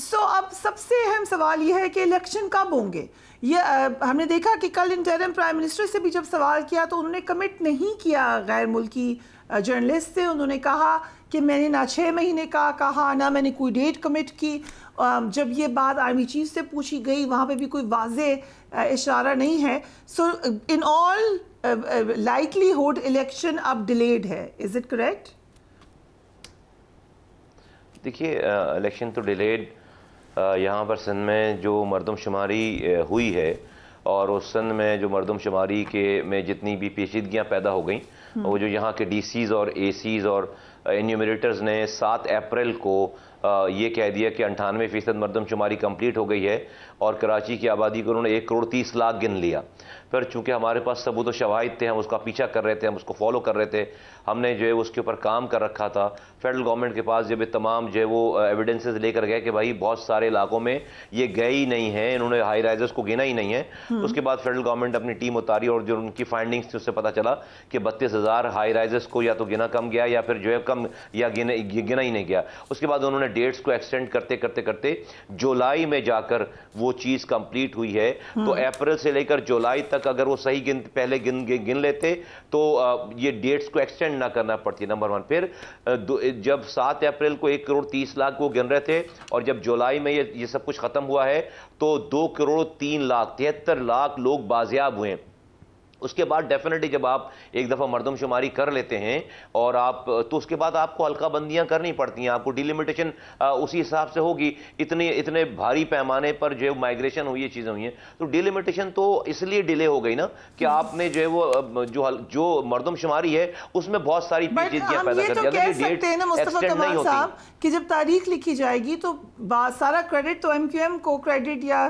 सो so, अब सबसे अहम सवाल यह है कि इलेक्शन कब होंगे ये आ, हमने देखा कि कल इंटरम प्राइम मिनिस्टर से भी जब सवाल किया तो उन्होंने कमिट नहीं किया गैर मुल्की जर्नलिस्ट से उन्होंने कहा कि मैंने ना छः महीने का कहा ना मैंने कोई डेट कमिट की जब ये बात आर्मी चीफ से पूछी गई वहाँ पे भी कोई वाज इशारा नहीं है so in all likelihood election अब डिलेड है इज़ इट करेक्ट देखिए इलेक्शन तो डिलेड यहाँ पर सिंध में जो मरदमशुमारी हुई है और उस सिंध में जो मरदमशुमारी के में जितनी भी पेचीदगियाँ पैदा हो गई हम्म। वो जो यहाँ के डी सीज़ और ए सीज़ और इन्यूमरेटर्स ने सात अप्रैल को ये कह दिया कि अंठानवे फ़ीसद मरदमशुमारी कम्प्लीट हो गई है और कराची की आबादी को उन्होंने एक करोड़ तीस लाख गिन लिया फिर चूँकि हमारे पास सबूत शवाहिद थे हम उसका पीछा कर रहे थे हम उसको फॉलो कर रहे थे हमने जो है उसके ऊपर काम कर रखा था फेडरल गवर्नमेंट के पास जब तमाम जो है वो एविडेंसेज लेकर गए कि भाई बहुत सारे इलाकों में ये गए ही नहीं है इन्होंने हाई राइजर्स को गिना ही नहीं है हम्म। उसके बाद फेडरल गवर्नमेंट अपनी टीम उतारी और जो उनकी फाइंडिंग्स थी उससे पता चला कि बत्तीस हज़ार हाई राइजर्स को या तो गिना कम गया या फिर जो है कम या गिना ही नहीं गया उसके बाद उन्होंने डेट्स को एक्सटेंड करते करते करते जुलाई में जाकर वो चीज़ कंप्लीट हुई है तो हम्म। अप्रैल से लेकर जुलाई तक अगर वो सही गिन पहले गिन गिन लेते तो ये डेट्स को एक्सटेंड ना करना पड़ती नंबर वन फिर जब सात अप्रैल को एक करोड़ तीस लाख वो गिन रहे थे और जब जुलाई में ये ये सब कुछ ख़त्म हुआ है तो दो करोड़ तीन लाख तिहत्तर लाख लोग बाजियाब हुए उसके बाद डेफिनेटली जब आप एक दफ़ा मरदमशुमारी कर लेते हैं और आप तो उसके बाद आपको हल्काबंदियाँ करनी पड़ती हैं आपको डिलिमिटेशन उसी हिसाब से होगी इतने इतने भारी पैमाने पर जो माइग्रेशन हुई ये चीज़ें हुई हैं तो डिलिमिटेशन तो इसलिए डिले हो गई ना कि आपने जो है वो जो जो मरदमशुमारी है उसमें बहुत सारी पेचीदगियाँ पैदा कर तो दिया कि जब तारीख लिखी जाएगी तो सारा क्रेडिट तो एम को क्रेडिट या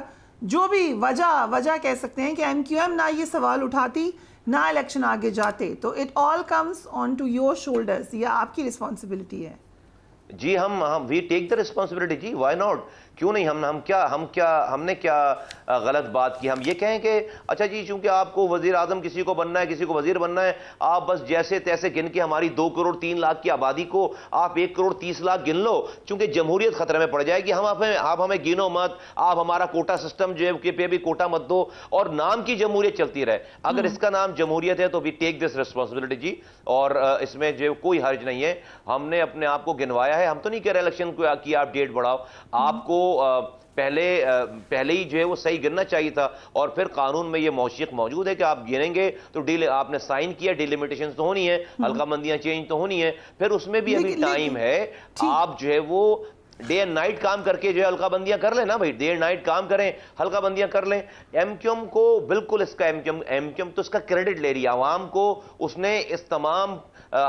जो भी वजह वजह कह सकते हैं कि एम क्यू एम ना ये सवाल उठाती ना इलेक्शन आगे जाते तो it all comes on to your shoulders या आपकी रिस्पॉन्सिबिलिटी है जी हम वी टेक द रिस्पॉन्सिबिलिटी जी वाई नॉट क्यों नहीं हम हम क्या हम क्या हमने क्या गलत बात की हम ये कहें कि अच्छा जी चूंकि आपको वजीर आजम किसी को बनना है किसी को वजीर बनना है आप बस जैसे तैसे गिन के हमारी दो करोड़ तीन लाख की आबादी को आप एक करोड़ तीस लाख गिन लो चूंकि जमहूरियत खतरे में पड़ जाएगी हम आप, आप हमें गिनो मत आप हमारा कोटा सिस्टम जो है पे भी कोटा मत दो और नाम की जमहूरियत चलती रहे अगर हम्म। इसका नाम जमहूरियत है तो वी टेक दिस रिस्पॉन्सिबिलिटी जी और इसमें जो कोई हर्ज नहीं है हमने अपने आप को गिनवाया है हम तो नहीं कह रहे इलेक्शन कि आप डेट बढ़ाओ हम्म। आपको पहले पहले ही जो है वो सही गिरना चाहिए था और फिर कानून में ये मौशिक मौजूद है कि आप गिरेंगे तो डील आपने साइन किया डिलिमिटेशन तो होनी है हम्म। हल्का मंदियां चेंज तो होनी है फिर उसमें भी अभी टाइम है आप जो है वो डे एंड नाइट काम करके जो है हल्काबंदियां कर लें ना भाई डे एंड नाइट काम करें हल्काबंदियां कर लें एमक्यूम को बिल्कुल इसका एमक्यूम एमक्यूम तो इसका क्रेडिट ले रही है आवाम को उसने इस तमाम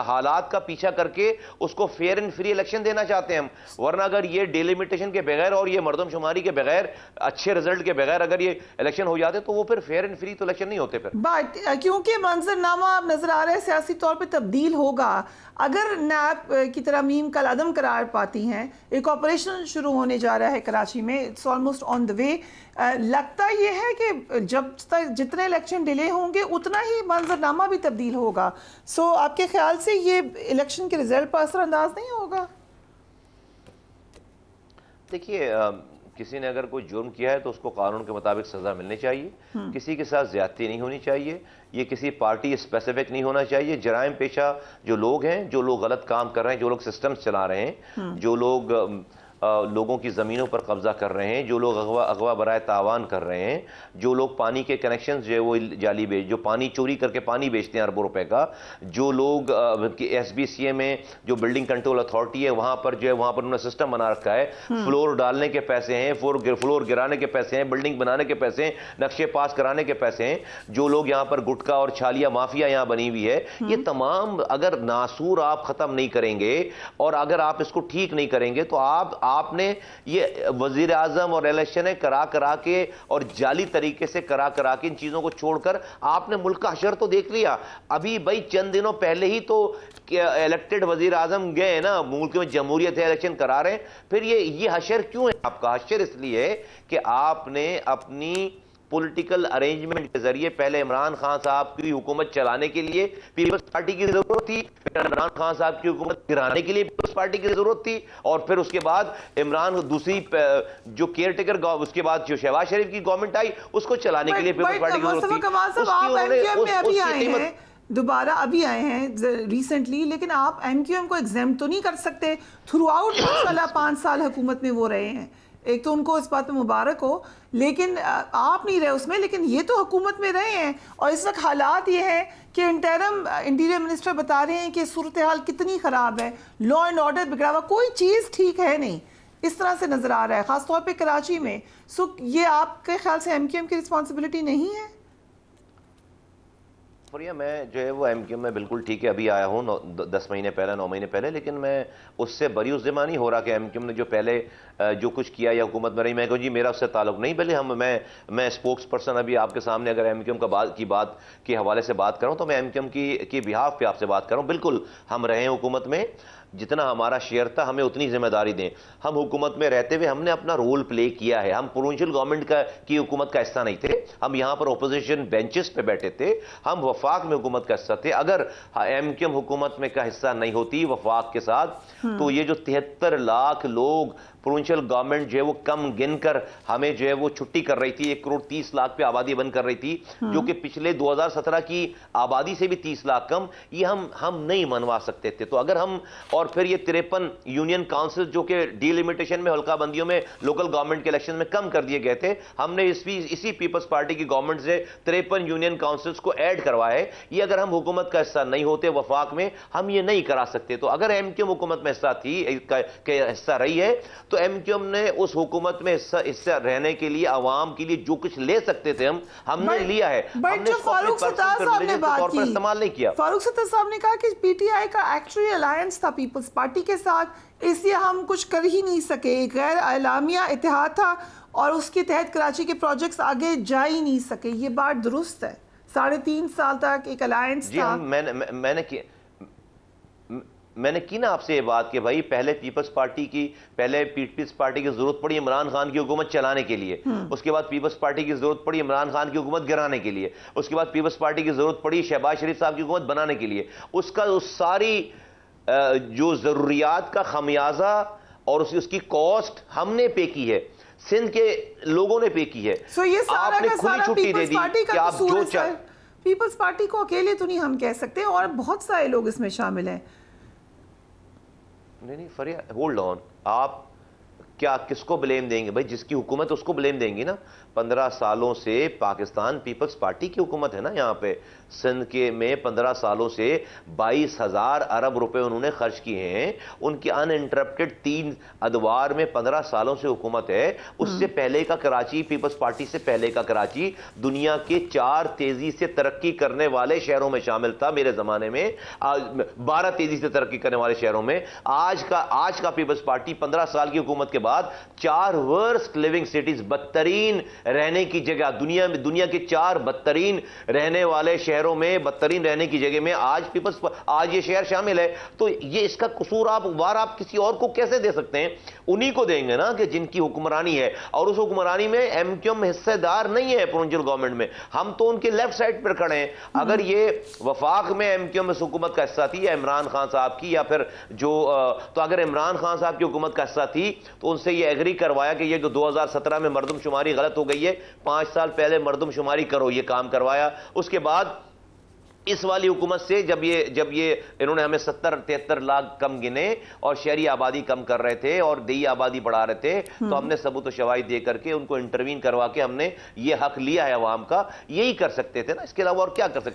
हालात का पीछा करके उसको फेयर एंड फ्री इलेक्शन देना चाहते हैं हम वरना अगर ये डिलिमिटेशन के बगैर और ये मरदमशुमारी के बगैर अच्छे रिजल्ट के बगैर अगर ये इलेक्शन हो जाते तो वो फिर फेयर एंड फ्री तो इलेक्शन नहीं होते फिर क्योंकि मंजरनामा नजर आ रहा है सियासी तौर पर तब्दील होगा अगर नैब की मीम कल अदम करार पाती हैं एक ऑपरेशन शुरू होने जा रहा है कराची में it's almost on the way लगता ये है कि जब तक जितने इलेक्शन डिले होंगे उतना ही मंजरनामा भी तब्दील होगा सो so, आपके ख्याल से ये इलेक्शन के रिजल्ट पर असरअंदाज नहीं होगा देखिए किसी ने अगर कोई जुर्म किया है तो उसको कानून के मुताबिक सज़ा मिलनी चाहिए हम्म। किसी के साथ ज्यादती नहीं होनी चाहिए ये किसी पार्टी स्पेसिफिक नहीं होना चाहिए जराइम पेशा जो लोग हैं जो लोग गलत काम कर रहे हैं जो लोग सिस्टम्स चला रहे हैं हम्म। जो लोग लोगों की ज़मीनों पर कब्ज़ा कर रहे हैं जो लोग अगवा अगवा बरए तावान कर रहे हैं जो लोग पानी के कनेक्शन जो है वो जाली बेच जो पानी चोरी करके पानी बेचते हैं अरबों रुपए का जो लोग एस बी सी ए में जो बिल्डिंग कंट्रोल अथॉरिटी है वहाँ पर जो है वहाँ पर उन्होंने सिस्टम बना रखा है फ्लोर हम्म। डालने के पैसे हैं फ्लोर फ्लोर गिराने के पैसे हैं बिल्डिंग बनाने के पैसे हैं नक्शे पास कराने के पैसे हैं जो लोग यहाँ पर गुटखा और छालिया माफिया यहाँ बनी हुई है हम्म। ये तमाम अगर नासूर आप ख़त्म नहीं करेंगे और अगर आप इसको ठीक नहीं करेंगे तो आप आपने ये वजीर आजम और इलेक्शन करा करा के और जाली तरीके से करा करा के इन चीज़ों को छोड़कर आपने मुल्क का हशर तो देख लिया अभी भाई चंद दिनों पहले ही तो इलेक्टेड वजीर आजम गए ना मुल्क में जमहूरियत है इलेक्शन करा रहे हैं फिर ये ये हशर क्यों है आपका हशर इसलिए कि आपने अपनी पॉलिटिकल अरेंजमेंट के जरिए पहले इमरान खान साहब की हुकूमत चलाने के लिए पीपल्स पार्टी की जरूरत थी इमरान खान साहब की हुकूमत गिराने के लिए पीपल्स पार्टी की जरूरत थी और फिर उसके बाद इमरान दूसरी जो केयर टेकर उसके बाद जो शहबाज शरीफ की गवर्नमेंट आई उसको चलाने के लिए पीपल्स पार्टी की जरूरत थी दोबारा अभी आए हैं रिसेंटली लेकिन आप एम को एग्जाम तो नहीं कर सकते थ्रू आउट पांच साल हुकूमत में वो रहे हैं एक तो उनको इस बात में मुबारक हो लेकिन आप नहीं रहे उसमें लेकिन ये तो हुकूमत में रहे हैं और इस वक्त हालात ये हैं कि इंटरम इंटीरियर मिनिस्टर बता रहे हैं कि सूरत हाल कितनी ख़राब है लॉ एंड ऑर्डर बिगड़ा हुआ कोई चीज़ ठीक है नहीं इस तरह से नज़र आ रहा है ख़ासतौर पर कराची में सो ये आपके ख्याल से एम की रिस्पॉन्सिबिलिटी नहीं है प्रिया मैं जो है वो एम क्यू में बिल्कुल ठीक है अभी आया हूँ दस महीने पहले नौ महीने पहले लेकिन मैं उससे बड़ी उस जमा नहीं हो रहा कि एम क्यू ने जो पहले जो कुछ किया या हुकूमत में रही मैं कहूँ जी मेरा उससे ताल्लुक नहीं पहले हम मैं मैं स्पोक्स पर्सन अभी आपके सामने अगर एम क्यू का बात की बात के हवाले से बात करूँ तो मैं एम क्यू की बिहाफ पे आपसे बात करूँ बिल्कुल हम रहे हैं हुकूमत में जितना हमारा शेयर था हमें उतनी जिम्मेदारी दें हम हुकूमत में रहते हुए हमने अपना रोल प्ले किया है हम प्रोविंशियल गवर्नमेंट का की हुकूमत का हिस्सा नहीं थे हम यहाँ पर ओपोजिशन बेंचेस पे बैठे थे हम वफाक में हुकूमत का हिस्सा थे अगर एम क्यू एम हुकूमत में का हिस्सा नहीं होती वफाक के साथ हम्म। तो ये जो तिहत्तर लाख लोग प्रोविंशियल गवर्नमेंट जो है वो कम गिनकर हमें जो है वो छुट्टी कर रही थी एक करोड़ तीस लाख पे आबादी बंद कर रही थी हाँ। जो कि पिछले 2017 की आबादी से भी तीस लाख कम ये हम हम नहीं मनवा सकते थे तो अगर हम और फिर ये तिरपन यूनियन काउंसिल जो कि डिलिमिटेशन में हल्काबंदियों में लोकल गवर्नमेंट के इलेक्शन में कम कर दिए गए थे हमने इस इसी पीपल्स पार्टी की गवर्नमेंट से तिरपन यूनियन काउंसिल्स को ऐड करवाए ये अगर हम हुकूमत का हिस्सा नहीं होते वफाक में हम ये नहीं करा सकते तो अगर एम के हुकूमत में हिस्सा थी हिस्सा रही है तो तो एम क्यू एम ने उस हुकूमत में हिस्सा हिस्सा रहने के लिए आवाम के लिए जो कुछ ले सकते थे हम हमने but, लिया है हमने फारूक पर इस्तेमाल नहीं किया फारूक सत्तार साहब ने कहा कि पीटीआई का एक्चुअली अलायंस था पीपल्स पार्टी के साथ इसलिए हम कुछ कर ही नहीं सके गैर अलामिया इतिहाद था और उसके तहत कराची के प्रोजेक्ट आगे जा ही नहीं सके ये बात दुरुस्त है साढ़े तीन साल तक एक अलायंस था मैंने मैंने मैंने की ना आपसे ये बात कि भाई पहले पीपल्स पार्टी की पहले पीपल्स पार्टी की जरूरत पड़ी इमरान खान की हुकूमत चलाने के लिए हम्म। उसके बाद पीपल्स पार्टी की जरूरत पड़ी इमरान खान की हुकूमत गिराने के लिए उसके बाद पीपल्स पार्टी की जरूरत पड़ी शहबाज शरीफ साहब की हुकूमत बनाने के लिए उसका उस सारी जो ज़रूरियात का खमियाजा और उसकी उसकी कॉस्ट हमने पे की है सिंध के लोगों ने पे की है so ये सारा आपने खुली छुट्टी दे दी कि आप जो चाहे पीपल्स पार्टी को अकेले तो नहीं हम कह सकते और बहुत सारे लोग इसमें शामिल हैं नहीं नहीं फरिया होल्ड ऑन आप क्या किसको ब्लेम देंगे भाई जिसकी हुकूमत उसको ब्लेम देंगी ना पंद्रह सालों से पाकिस्तान पीपल्स पार्टी की हुकूमत है ना यहाँ पे सिंध के में पंद्रह सालों से बाईस हज़ार अरब रुपए उन्होंने खर्च किए हैं उनकी इंटरप्टेड तीन अदवार में पंद्रह सालों से हुकूमत है उससे हम्म। पहले का कराची पीपल्स पार्टी से पहले का कराची दुनिया के चार तेज़ी से तरक्की करने वाले शहरों में शामिल था मेरे ज़माने में बारह तेज़ी से तरक्की करने वाले शहरों में आज का आज का पीपल्स पार्टी पंद्रह साल की हुकूमत के बाद चार वर्स्ट लिविंग सिटीज बदतरीन रहने की जगह दुनिया में दुनिया के चार बदतरीन रहने वाले शहरों में बदतरीन रहने की जगह में आज पीपल्स आज ये शहर शामिल है तो ये इसका कसूर आप वार आप किसी और को कैसे दे सकते हैं उन्हीं को देंगे ना कि जिनकी हुक्मरानी है और उस हुक्मरानी में एमक्यूएम हिस्सेदार नहीं है पुरुजल गवर्नमेंट में हम तो उनके लेफ्ट साइड पर खड़े हैं अगर ये वफाक में एमक्यूएम इस हुकूमत का हिस्सा थी या इमरान खान साहब की या फिर जो तो अगर इमरान खान साहब की हुकूमत का हिस्सा थी तो उनसे ये एग्री करवाया कि ये जो 2017 में मरदम शुमारी गलत हो गई है पांच साल पहले मरदम शुमारी करो ये काम करवाया उसके बाद इस वाली हुकूमत से जब ये जब ये इन्होंने हमें सत्तर तिहत्तर लाख कम गिने और शहरी आबादी कम कर रहे थे और दही आबादी बढ़ा रहे थे तो हम्म। हमने सबूत शवाई दे करके उनको इंटरवीन करवा के हमने ये हक लिया है अवाम का यही कर सकते थे ना इसके अलावा और क्या कर सकते